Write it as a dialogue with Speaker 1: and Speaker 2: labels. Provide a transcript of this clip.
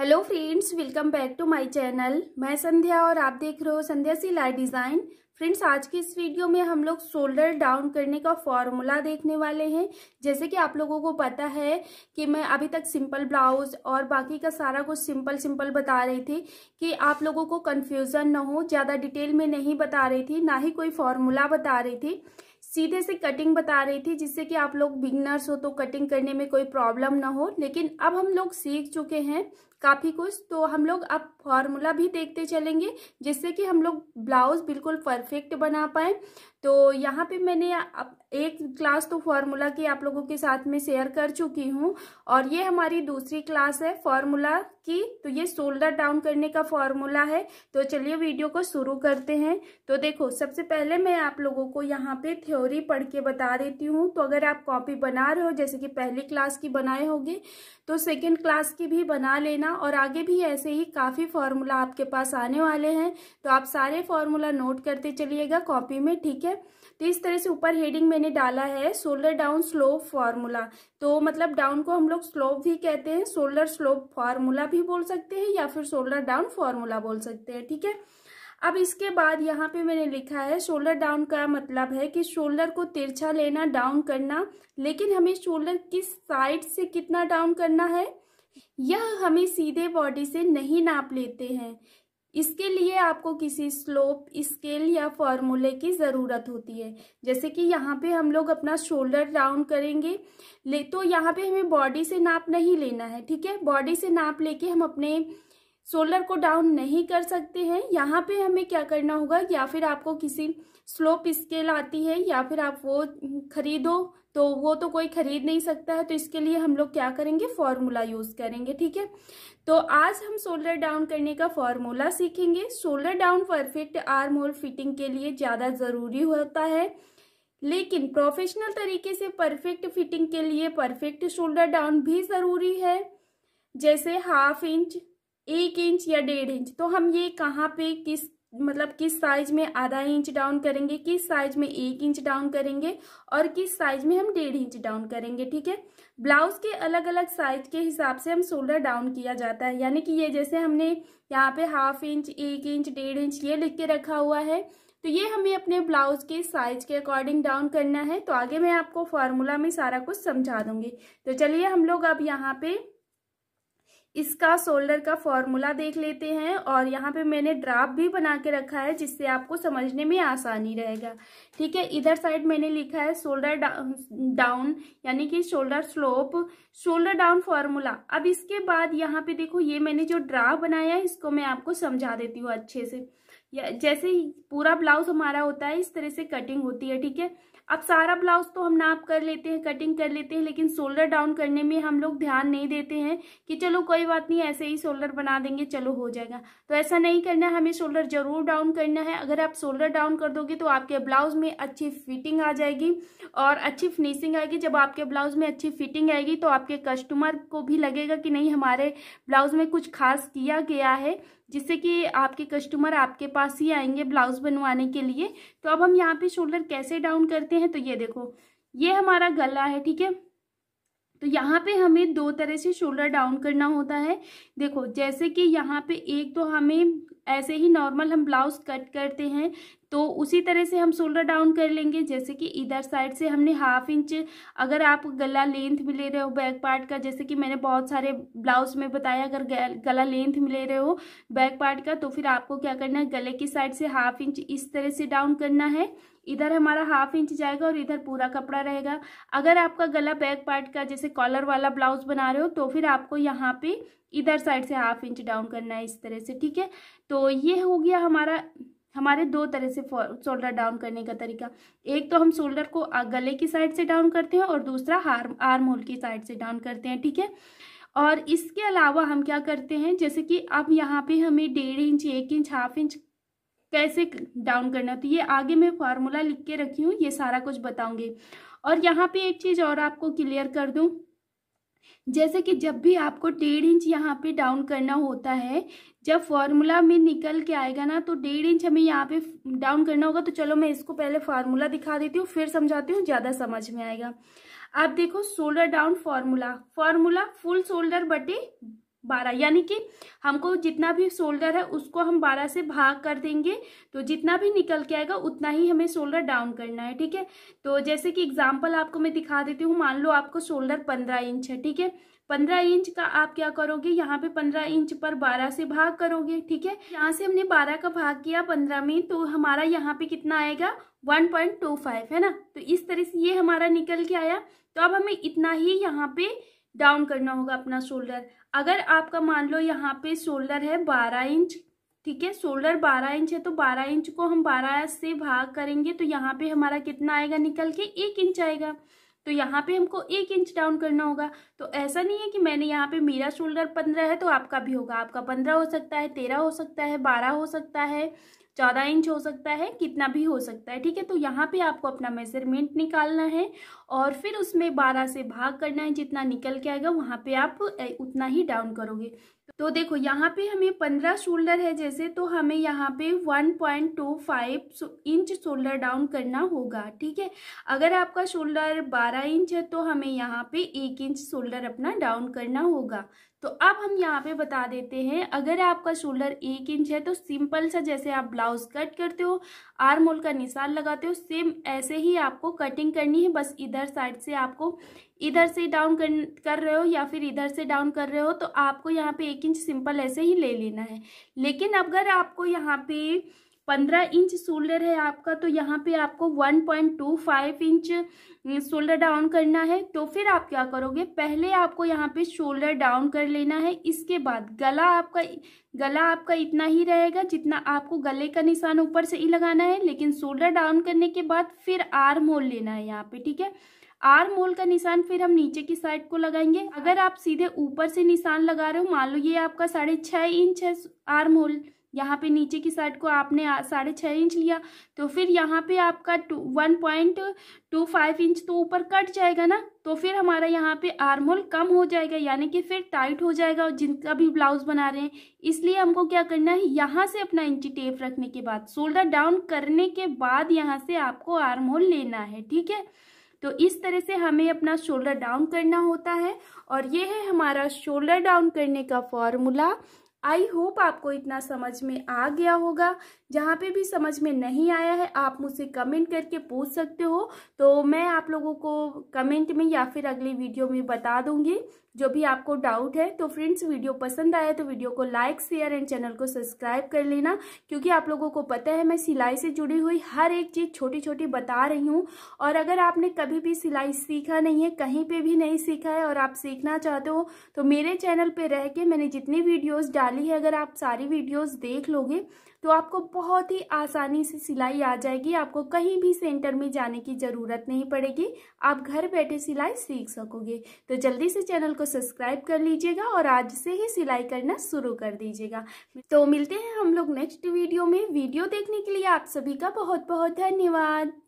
Speaker 1: hello friends welcome back to my channel मैं संध्या और आप देख रहे हो संध्या सिलाई डिज़ाइन फ्रेंड्स आज की इस वीडियो में हम लोग शोल्डर डाउन करने का फॉर्मूला देखने वाले हैं जैसे कि आप लोगों को पता है कि मैं अभी तक सिंपल ब्लाउज और बाकी का सारा कुछ सिंपल सिंपल बता रही थी कि आप लोगों को कन्फ्यूज़न ना हो ज़्यादा डिटेल में नहीं बता रही थी ना ही कोई फॉर्मूला बता रही थी सीधे से कटिंग बता रही थी जिससे कि आप लोग बिगनर्स हो तो कटिंग करने में कोई प्रॉब्लम ना हो लेकिन अब हम लोग सीख चुके हैं काफ़ी कुछ तो हम लोग अब फॉर्मूला भी देखते चलेंगे जिससे कि हम लोग ब्लाउज बिल्कुल परफेक्ट बना पाए तो यहाँ पे मैंने एक क्लास तो फार्मूला की आप लोगों के साथ में शेयर कर चुकी हूँ और ये हमारी दूसरी क्लास है फार्मूला की तो ये शोल्डर डाउन करने का फार्मूला है तो चलिए वीडियो को शुरू करते हैं तो देखो सबसे पहले मैं आप लोगों को यहाँ पे थ्योरी पढ़ के बता देती हूँ तो अगर आप कॉपी बना रहे हो जैसे कि पहली क्लास की बनाए होगे तो सेकेंड क्लास की भी बना लेना और आगे भी ऐसे ही काफ़ी फार्मूला आपके पास आने वाले हैं तो आप सारे फार्मूला नोट करते चलिएगा कॉपी में ठीक है है तो इस तरह से ऊपर हेडिंग मैंने डाला है सोलर डाउन स्लोप फार्मूला तो मतलब डाउन को हम लोग स्लोप भी कहते हैं सोलर स्लोप फार्मूला भी बोल सकते हैं या फिर सोलर डाउन फार्मूला बोल सकते हैं ठीक है अब इसके बाद यहाँ पे मैंने लिखा है शोल्डर डाउन का मतलब है कि शोल्डर को तिरछा लेना डाउन करना लेकिन हमें शोल्डर किस साइड से कितना डाउन करना है यह हमें सीधे बॉडी से नहीं नाप लेते हैं इसके लिए आपको किसी स्लोप स्केल या फॉर्मूले की ज़रूरत होती है जैसे कि यहाँ पे हम लोग अपना शोल्डर राउंड करेंगे ले तो यहाँ पे हमें बॉडी से नाप नहीं लेना है ठीक है बॉडी से नाप लेके हम अपने सोलर को डाउन नहीं कर सकते हैं यहाँ पे हमें क्या करना होगा या फिर आपको किसी स्लोप स्केल आती है या फिर आप वो खरीदो तो वो तो कोई खरीद नहीं सकता है तो इसके लिए हम लोग क्या करेंगे फॉर्मूला यूज़ करेंगे ठीक है तो आज हम सोलर डाउन करने का फॉर्मूला सीखेंगे shoulder down perfect arm hole fitting के लिए ज़्यादा ज़रूरी होता है लेकिन प्रोफेशनल तरीके से परफेक्ट फिटिंग के लिए परफेक्ट शोल्डर डाउन भी ज़रूरी है जैसे हाफ इंच एक इंच या डेढ़ इंच तो हम ये कहाँ पे किस मतलब किस साइज में आधा इंच डाउन करेंगे किस साइज में एक इंच डाउन करेंगे और किस साइज में हम डेढ़ इंच डाउन करेंगे ठीक है ब्लाउज के अलग अलग साइज के हिसाब से हम शोल्डर डाउन किया जाता है यानी कि ये जैसे हमने यहाँ पे हाफ इंच एक इंच डेढ़ इंच ये लिख के रखा हुआ है तो ये हमें अपने ब्लाउज के साइज के अकॉर्डिंग डाउन करना है तो आगे मैं आपको फॉर्मूला में सारा कुछ समझा दूंगी तो चलिए हम लोग अब यहाँ पे इसका शोल्डर का फॉर्मूला देख लेते हैं और यहाँ पे मैंने ड्राफ भी बना के रखा है जिससे आपको समझने में आसानी रहेगा ठीक है इधर साइड मैंने लिखा है शोल्डर डाउन यानी कि shoulder slope shoulder down formula अब इसके बाद यहाँ पे देखो ये मैंने जो ड्राफ बनाया है इसको मैं आपको समझा देती हूँ अच्छे से जैसे पूरा ब्लाउज हमारा होता है इस तरह से कटिंग होती है ठीक है अब सारा ब्लाउज तो हम नाप कर लेते हैं कटिंग कर लेते हैं लेकिन शोल्डर डाउन करने में हम लोग ध्यान नहीं देते हैं कि चलो कोई बात नहीं ऐसे ही शोल्डर बना देंगे चलो हो जाएगा तो ऐसा नहीं करना हमें शोल्डर जरूर डाउन करना है अगर आप शोल्डर डाउन कर दोगे तो आपके ब्लाउज में अच्छी फिटिंग आ जाएगी और अच्छी फिनिशिंग आएगी जब आपके ब्लाउज में अच्छी फिटिंग आएगी तो आपके कस्टमर को भी लगेगा कि नहीं हमारे ब्लाउज में कुछ खास किया गया है जिससे कि आपके कस्टमर आपके पास ही आएंगे ब्लाउज बनवाने के लिए तो अब हम यहाँ पे शोल्डर कैसे डाउन करते हैं तो ये देखो ये हमारा गला है ठीक है तो यहाँ पे हमें दो तरह से शोल्डर डाउन करना होता है देखो जैसे कि यहाँ पे एक तो हमें ऐसे ही नॉर्मल हम ब्लाउज कट करते हैं तो उसी तरह से हम शोल्डर डाउन कर लेंगे जैसे कि इधर साइड से हमने हाफ इंच अगर आप गला लेंथ में ले रहे हो बैक पार्ट का जैसे कि मैंने बहुत सारे ब्लाउज में बताया अगर गला लेंथ में ले रहे हो बैक पार्ट का तो फिर आपको क्या करना है गले की साइड से हाफ इंच इस तरह से डाउन करना है इधर हमारा हाफ इंच जाएगा और इधर पूरा कपड़ा रहेगा अगर आपका गला बैक पार्ट का जैसे कॉलर वाला ब्लाउज बना रहे हो तो फिर आपको यहाँ पे इधर साइड से हाफ इंच डाउन करना है इस तरह से ठीक है तो ये हो गया हमारा हमारे दो तरह से शोल्डर डाउन करने का तरीका एक तो हम शोल्डर को गले की साइड से डाउन करते हैं और दूसरा हार आर्म होल की साइड से डाउन करते हैं ठीक है और इसके अलावा हम क्या करते हैं जैसे कि अब यहाँ पे हमें डेढ़ इंच एक इंच हाफ इंच कैसे डाउन करना तो ये आगे मैं फार्मूला लिख के रखी हूँ ये सारा कुछ बताऊंगी और यहाँ पे एक चीज़ और आपको क्लियर कर दूँ जैसे कि जब भी आपको डेढ़ इंच यहाँ पे डाउन करना होता है जब फार्मूला में निकल के आएगा ना तो डेढ़ इंच हमें यहाँ पे डाउन करना होगा तो चलो मैं इसको पहले फार्मूला दिखा देती हूँ फिर समझाती हूँ ज़्यादा समझ में आएगा आप देखो shoulder down formula formula full shoulder बटे बारह यानी कि हमको जितना भी शोल्डर है उसको हम बारह से भाग कर देंगे तो जितना भी निकल के आएगा उतना ही हमें शोल्डर डाउन करना है ठीक है तो जैसे कि एग्जाम्पल आपको मैं दिखा देती हूँ मान लो आपको शोल्डर पंद्रह इंच है ठीक है पंद्रह इंच का आप क्या करोगे यहाँ पे पंद्रह इंच पर बारह से भाग करोगे ठीक है यहाँ से हमने बारह का भाग किया पंद्रह में तो हमारा यहाँ पे कितना आएगा वन पॉइंट टू फाइव है ना तो इस तरह से ये हमारा निकल के आया तो अब हमें इतना ही यहाँ पे डाउन करना होगा अपना शोल्डर अगर आपका मान लो यहाँ पे शोल्डर है बारह इंच ठीक है शोल्डर बारह इंच है तो बारह इंच को हम बारह से भाग करेंगे तो यहाँ पे हमारा कितना आएगा निकल के एक इंच आएगा तो यहाँ पे हमको एक इंच डाउन करना होगा तो ऐसा नहीं है कि मैंने यहाँ पे मेरा शोल्डर पंद्रह है तो आपका भी होगा आपका पंद्रह हो सकता है तेरह हो सकता है बारह हो सकता है चौदह इंच हो सकता है कितना भी हो सकता है ठीक है तो यहाँ पे आपको अपना मेजरमेंट निकालना है और फिर उसमें बारह से भाग करना है जितना निकल के आएगा वहाँ पे आप उतना ही डाउन करोगे तो देखो यहाँ पे हमें पंद्रह शोल्डर है जैसे तो हमें यहाँ पे one point two five inch shoulder down करना होगा ठीक है अगर आपका शोल्डर बारह इंच है तो हमें यहाँ पे एक इंच शोल्डर अपना डाउन करना होगा तो अब हम यहाँ पे बता देते हैं अगर आपका शोल्डर एक इंच है तो सिंपल सा जैसे आप ब्लाउज कट करते हो आर्म होल का निशान लगाते हो सेम ऐसे ही आपको कटिंग करनी है बस इधर साइड से आपको इधर से डाउन कर कर रहे हो या फिर इधर से डाउन कर रहे हो तो आपको यहाँ पे एक इंच सिंपल ऐसे ही ले लेना है लेकिन अगर आपको यहाँ पर पंद्रह इंच शोल्डर है आपका तो यहाँ पे आपको one point two five inch shoulder down करना है तो फिर आप क्या करोगे पहले आपको यहाँ पे शोल्डर डाउन कर लेना है इसके बाद गला आपका गला आपका इतना ही रहेगा जितना आपको गले का निशान ऊपर से ही लगाना है लेकिन शोल्डर डाउन करने के बाद फिर आर होल लेना है यहाँ पे ठीक है आर मोल का निशान फिर हम नीचे की साइड को लगाएंगे अगर आप सीधे ऊपर से निशान लगा रहे हो मान लो ये आपका साढ़े छः इंच है आर मोल यहाँ पे नीचे की साइड को आपने साढ़े छः इंच लिया तो फिर यहाँ पे आपका two one point two five inch तो ऊपर कट जाएगा ना तो फिर हमारा यहाँ पे आर्मोल कम हो जाएगा यानी कि फिर टाइट हो जाएगा और जिनका भी ब्लाउज बना रहे हैं इसलिए हमको क्या करना है यहाँ से अपना इंची टेप रखने के बाद शोल्डर डाउन करने के बाद यहाँ से आपको आर्मोल लेना है ठीक है तो इस तरह से हमें अपना शोल्डर डाउन करना होता है और ये है हमारा शोल्डर डाउन करने का फॉर्मूला आई होप आपको इतना समझ में आ गया होगा जहाँ पे भी समझ में नहीं आया है आप मुझसे कमेंट करके पूछ सकते हो तो मैं आप लोगों को कमेंट में या फिर अगले वीडियो में बता दूंगी जो भी आपको डाउट है तो फ्रेंड्स वीडियो पसंद आया तो वीडियो को लाइक शेयर एंड चैनल को सब्सक्राइब कर लेना क्योंकि आप लोगों को पता है मैं सिलाई से जुड़ी हुई हर एक चीज़ छोटी छोटी बता रही हूँ और अगर आपने कभी भी सिलाई सीखा नहीं है कहीं पे भी नहीं सीखा है और आप सीखना चाहते हो तो मेरे चैनल पर रह के मैंने जितनी वीडियोज़ डाली है अगर आप सारी वीडियोज़ देख लोगे तो आपको बहुत ही आसानी से सिलाई आ जाएगी आपको कहीं भी सेंटर में जाने की ज़रूरत नहीं पड़ेगी आप घर बैठे सिलाई सीख सकोगे तो जल्दी से चैनल को सब्सक्राइब कर लीजिएगा और आज से ही सिलाई करना शुरू कर दीजिएगा तो मिलते हैं हम लोग नेक्स्ट वीडियो में वीडियो देखने के लिए आप सभी का बहुत बहुत धन्यवाद